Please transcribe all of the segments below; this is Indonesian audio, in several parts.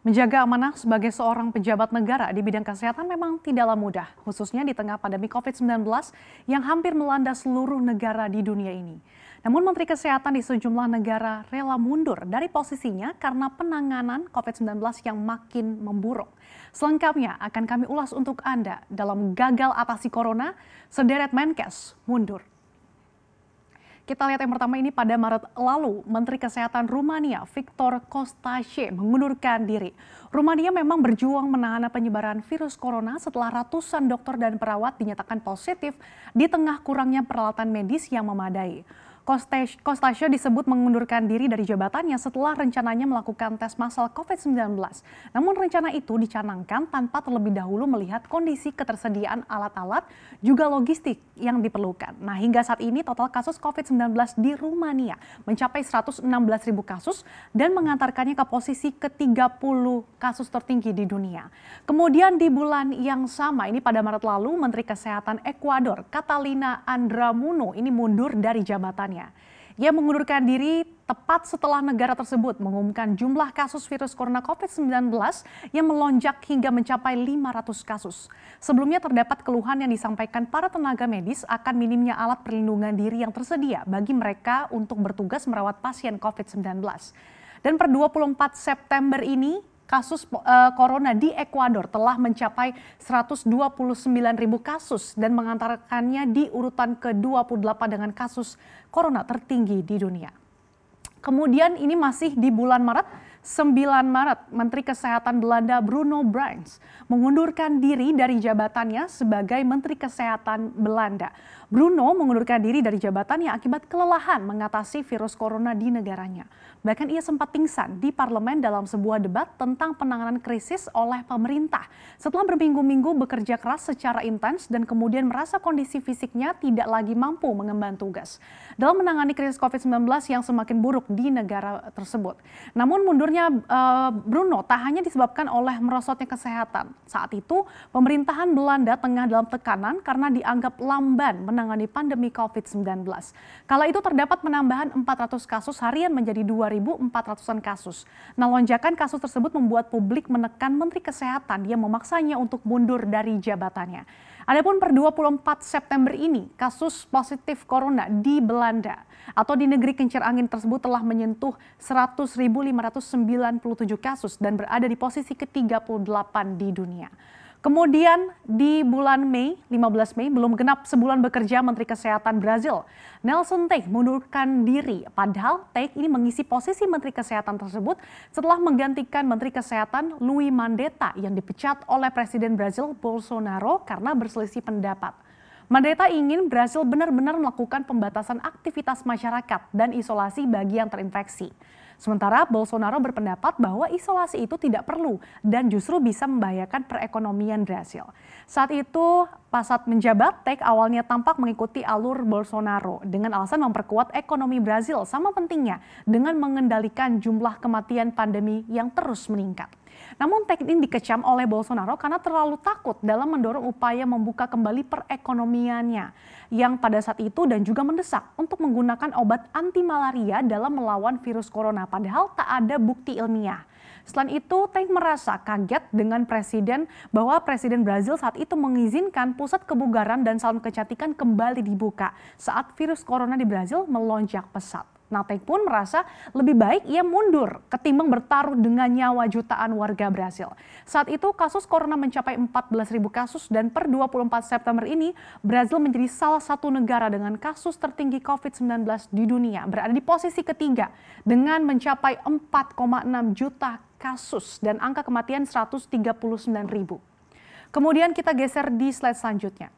Menjaga amanah sebagai seorang pejabat negara di bidang kesehatan memang tidaklah mudah, khususnya di tengah pandemi COVID-19 yang hampir melanda seluruh negara di dunia ini. Namun Menteri Kesehatan di sejumlah negara rela mundur dari posisinya karena penanganan COVID-19 yang makin memburuk. Selengkapnya akan kami ulas untuk Anda dalam gagal atasi corona, sederet Menkes mundur kita lihat yang pertama ini pada Maret lalu, Menteri Kesehatan Rumania Victor Costache mengundurkan diri. Rumania memang berjuang menahan penyebaran virus corona setelah ratusan dokter dan perawat dinyatakan positif di tengah kurangnya peralatan medis yang memadai. Kostasio disebut mengundurkan diri dari jabatannya setelah rencananya melakukan tes massal COVID-19. Namun rencana itu dicanangkan tanpa terlebih dahulu melihat kondisi ketersediaan alat-alat juga logistik yang diperlukan. Nah hingga saat ini total kasus COVID-19 di Rumania mencapai 116 ribu kasus dan mengantarkannya ke posisi ke-30 kasus tertinggi di dunia. Kemudian di bulan yang sama ini pada Maret lalu Menteri Kesehatan Ekuador Catalina Andramuno ini mundur dari jabatan kesehatannya. Ia mengundurkan diri tepat setelah negara tersebut mengumumkan jumlah kasus virus corona COVID-19 yang melonjak hingga mencapai 500 kasus. Sebelumnya terdapat keluhan yang disampaikan para tenaga medis akan minimnya alat perlindungan diri yang tersedia bagi mereka untuk bertugas merawat pasien COVID-19. Dan per 24 September ini, kasus uh, corona di Ekuador telah mencapai 129 ribu kasus dan mengantarkannya di urutan ke-28 dengan kasus corona tertinggi di dunia. Kemudian ini masih di bulan Maret, 9 Maret, Menteri Kesehatan Belanda Bruno Brands mengundurkan diri dari jabatannya sebagai Menteri Kesehatan Belanda. Bruno mengundurkan diri dari jabatannya akibat kelelahan mengatasi virus corona di negaranya. Bahkan ia sempat pingsan di parlemen dalam sebuah debat tentang penanganan krisis oleh pemerintah. Setelah berminggu-minggu bekerja keras secara intens dan kemudian merasa kondisi fisiknya tidak lagi mampu mengemban tugas. Dalam menangani krisis COVID-19 yang semakin buruk di negara tersebut. Namun mundur Mundurnya uh, eh, Bruno tak hanya disebabkan oleh merosotnya kesehatan. Saat itu, pemerintahan Belanda tengah dalam tekanan karena dianggap lamban menangani pandemi COVID-19. Kala itu terdapat penambahan 400 kasus harian menjadi 2.400-an kasus. Nah, lonjakan kasus tersebut membuat publik menekan Menteri Kesehatan yang memaksanya untuk mundur dari jabatannya. Adapun per 24 September ini, kasus positif corona di Belanda atau di negeri kincir angin tersebut telah menyentuh 100.597 kasus dan berada di posisi ke-38 di dunia. Kemudian di bulan Mei, 15 Mei, belum genap sebulan bekerja Menteri Kesehatan Brazil, Nelson Teich mundurkan diri. Padahal Teich ini mengisi posisi Menteri Kesehatan tersebut setelah menggantikan Menteri Kesehatan Louis Mandetta yang dipecat oleh Presiden Brazil Bolsonaro karena berselisih pendapat. Mandetta ingin Brazil benar-benar melakukan pembatasan aktivitas masyarakat dan isolasi bagi yang terinfeksi. Sementara Bolsonaro berpendapat bahwa isolasi itu tidak perlu dan justru bisa membahayakan perekonomian Brasil. Saat itu Pasat menjabat, Tech awalnya tampak mengikuti alur Bolsonaro dengan alasan memperkuat ekonomi Brasil sama pentingnya dengan mengendalikan jumlah kematian pandemi yang terus meningkat. Namun teknik ini dikecam oleh Bolsonaro karena terlalu takut dalam mendorong upaya membuka kembali perekonomiannya yang pada saat itu dan juga mendesak untuk menggunakan obat anti malaria dalam melawan virus corona padahal tak ada bukti ilmiah. Selain itu, Tank merasa kaget dengan presiden bahwa presiden Brazil saat itu mengizinkan pusat kebugaran dan salon kecantikan kembali dibuka saat virus corona di Brazil melonjak pesat. Natek pun merasa lebih baik ia mundur ketimbang bertaruh dengan nyawa jutaan warga Brasil. Saat itu kasus corona mencapai 14.000 kasus dan per 24 September ini Brasil menjadi salah satu negara dengan kasus tertinggi COVID-19 di dunia. Berada di posisi ketiga dengan mencapai 4,6 juta kasus dan angka kematian 139 ribu. Kemudian kita geser di slide selanjutnya.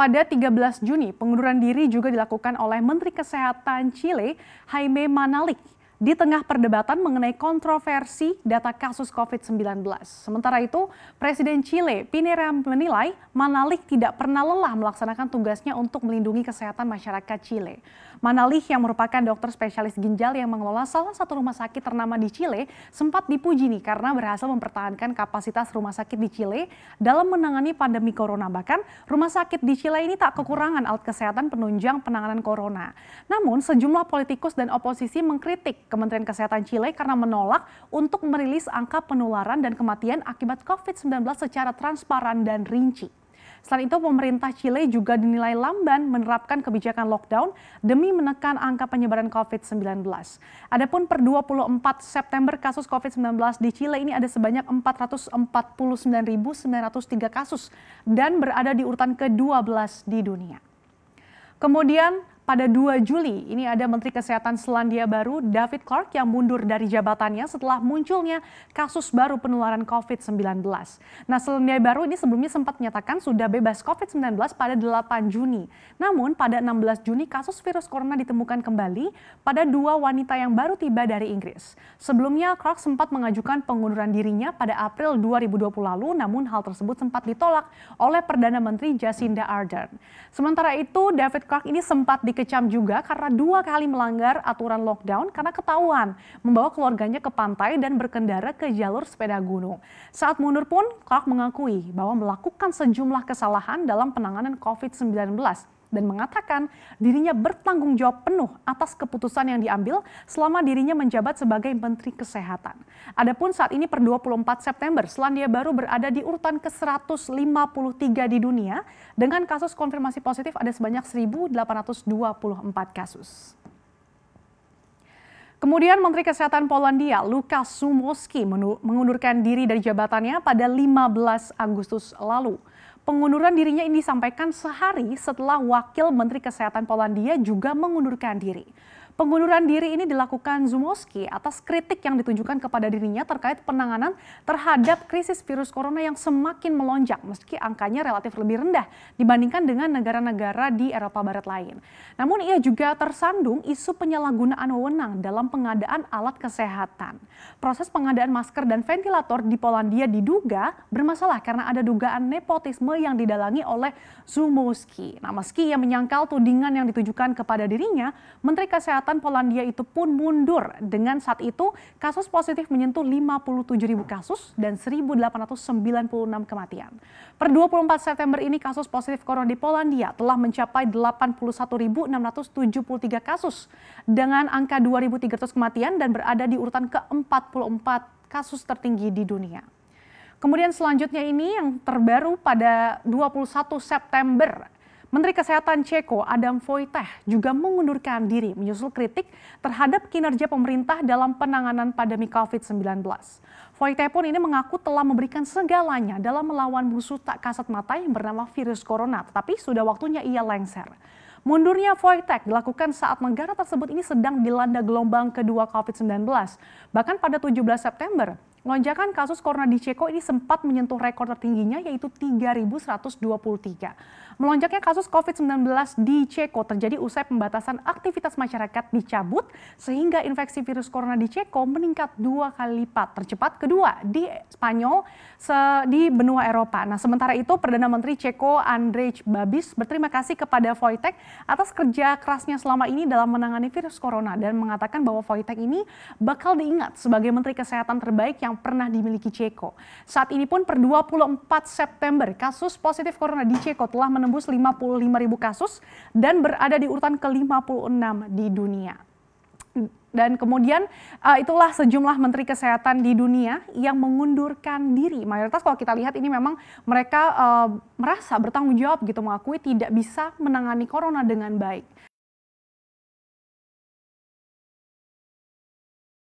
Pada 13 Juni, pengunduran diri juga dilakukan oleh Menteri Kesehatan Chile, Jaime Manalik, di tengah perdebatan mengenai kontroversi data kasus COVID-19. Sementara itu, Presiden Chile Pinera menilai Manalik tidak pernah lelah melaksanakan tugasnya untuk melindungi kesehatan masyarakat Chile. Manalih yang merupakan dokter spesialis ginjal yang mengelola salah satu rumah sakit ternama di Chile sempat dipuji nih karena berhasil mempertahankan kapasitas rumah sakit di Chile dalam menangani pandemi corona. Bahkan rumah sakit di Chile ini tak kekurangan alat kesehatan penunjang penanganan corona. Namun sejumlah politikus dan oposisi mengkritik Kementerian Kesehatan Chile karena menolak untuk merilis angka penularan dan kematian akibat COVID-19 secara transparan dan rinci. Selain itu, pemerintah Chile juga dinilai lamban menerapkan kebijakan lockdown demi menekan angka penyebaran COVID-19. Adapun per 24 September kasus COVID-19 di Chile ini ada sebanyak 449.903 kasus dan berada di urutan ke-12 di dunia. Kemudian pada 2 Juli ini ada Menteri Kesehatan Selandia Baru David Clark yang mundur dari jabatannya setelah munculnya kasus baru penularan COVID-19. Nah Selandia Baru ini sebelumnya sempat menyatakan sudah bebas COVID-19 pada 8 Juni. Namun pada 16 Juni kasus virus corona ditemukan kembali pada dua wanita yang baru tiba dari Inggris. Sebelumnya Clark sempat mengajukan pengunduran dirinya pada April 2020 lalu namun hal tersebut sempat ditolak oleh Perdana Menteri Jacinda Ardern. Sementara itu David Clark ini sempat dikenal dikecam juga karena dua kali melanggar aturan lockdown karena ketahuan membawa keluarganya ke pantai dan berkendara ke jalur sepeda gunung. Saat mundur pun, Clark mengakui bahwa melakukan sejumlah kesalahan dalam penanganan COVID-19 dan mengatakan dirinya bertanggung jawab penuh atas keputusan yang diambil selama dirinya menjabat sebagai Menteri Kesehatan. Adapun saat ini per 24 September, Selandia Baru berada di urutan ke-153 di dunia dengan kasus konfirmasi positif ada sebanyak 1.824 kasus. Kemudian Menteri Kesehatan Polandia Lukas Sumoski mengundurkan diri dari jabatannya pada 15 Agustus lalu. Pengunduran dirinya ini disampaikan sehari setelah Wakil Menteri Kesehatan Polandia juga mengundurkan diri. Pengunduran diri ini dilakukan Zumoski atas kritik yang ditujukan kepada dirinya terkait penanganan terhadap krisis virus corona yang semakin melonjak meski angkanya relatif lebih rendah dibandingkan dengan negara-negara di Eropa Barat lain. Namun ia juga tersandung isu penyalahgunaan wewenang dalam pengadaan alat kesehatan. Proses pengadaan masker dan ventilator di Polandia diduga bermasalah karena ada dugaan nepotisme yang didalangi oleh Zumoski. Nah meski ia menyangkal tudingan yang ditujukan kepada dirinya, Menteri Kesehatan Kesehatan Polandia itu pun mundur. Dengan saat itu, kasus positif menyentuh 57 ribu kasus dan 1.896 kematian. Per 24 September ini, kasus positif corona di Polandia telah mencapai 81.673 kasus dengan angka 2.300 kematian dan berada di urutan ke-44 kasus tertinggi di dunia. Kemudian selanjutnya ini yang terbaru pada 21 September Menteri Kesehatan Ceko Adam Voiteh juga mengundurkan diri menyusul kritik terhadap kinerja pemerintah dalam penanganan pandemi COVID-19. Voiteh pun ini mengaku telah memberikan segalanya dalam melawan musuh tak kasat mata yang bernama virus corona, tetapi sudah waktunya ia lengser. Mundurnya Voitek dilakukan saat negara tersebut ini sedang dilanda gelombang kedua COVID-19. Bahkan pada 17 September, Lonjakan kasus corona di Ceko ini sempat menyentuh rekor tertingginya yaitu 3.123. Melonjaknya kasus COVID-19 di Ceko terjadi usai pembatasan aktivitas masyarakat dicabut sehingga infeksi virus corona di Ceko meningkat dua kali lipat tercepat kedua di Spanyol di benua Eropa. Nah sementara itu Perdana Menteri Ceko Andrej Babis berterima kasih kepada Voitech atas kerja kerasnya selama ini dalam menangani virus corona dan mengatakan bahwa Voitech ini bakal diingat sebagai Menteri Kesehatan terbaik yang yang pernah dimiliki Ceko. Saat ini pun per 24 September kasus positif corona di Ceko telah menembus 55 ribu kasus dan berada di urutan ke-56 di dunia. Dan kemudian uh, itulah sejumlah menteri kesehatan di dunia yang mengundurkan diri. Mayoritas kalau kita lihat ini memang mereka uh, merasa bertanggung jawab gitu mengakui tidak bisa menangani corona dengan baik.